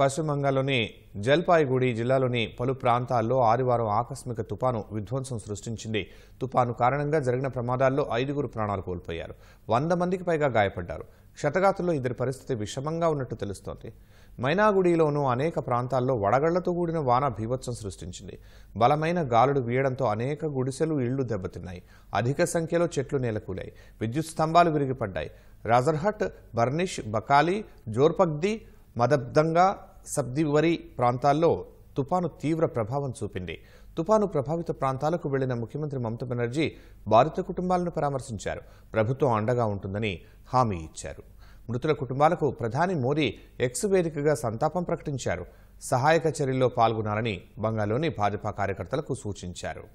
పశ్చిమ బంగాల్లోని జల్పాయిగూడి జిల్లాలోని పలు ప్రాంతాల్లో ఆదివారం ఆకస్మిక తుపాను విధ్వంసం సృష్టించింది తుపాను కారణంగా జరిగిన ప్రమాదాల్లో ఐదుగురు ప్రాణాలు కోల్పోయారు వంద మందికి పైగా గాయపడ్డారు క్షతగాతుల్లో ఇద్దరి పరిస్థితి విషమంగా ఉన్నట్టు తెలుస్తోంది మైనాగుడిలోనూ అనేక ప్రాంతాల్లో వడగళ్లతో కూడిన వాన భీభత్సం సృష్టించింది బలమైన గాలుడు వీయడంతో అనేక గుడిసెలు ఇళ్లు దెబ్బతిన్నాయి అధిక సంఖ్యలో చెట్లు నేలకూలాయి విద్యుత్ స్తంభాలు విరిగిపడ్డాయి రాజర్హట్ బర్నిష్ బకాలి జోర్పగ్ది మదబ్దంగా సబ్దివరి ప్రాంతాల్లో తుపాను తీవ్ర ప్రభావం చూపింది తుపాను ప్రభావిత ప్రాంతాలకు వెళ్లిన ముఖ్యమంత్రి మమతా బెనర్జీ బాధిత కుటుంబాలను పరామర్శించారు ప్రభుత్వం అండగా ఉంటుందని హామీ ఇచ్చారు మృతుల కుటుంబాలకు ప్రధాని మోదీ ఎక్స్ వేదికగా సంతాపం ప్రకటించారు సహాయక చర్యల్లో పాల్గొనాలని బంగాలోని భాజపా కార్యకర్తలకు సూచించారు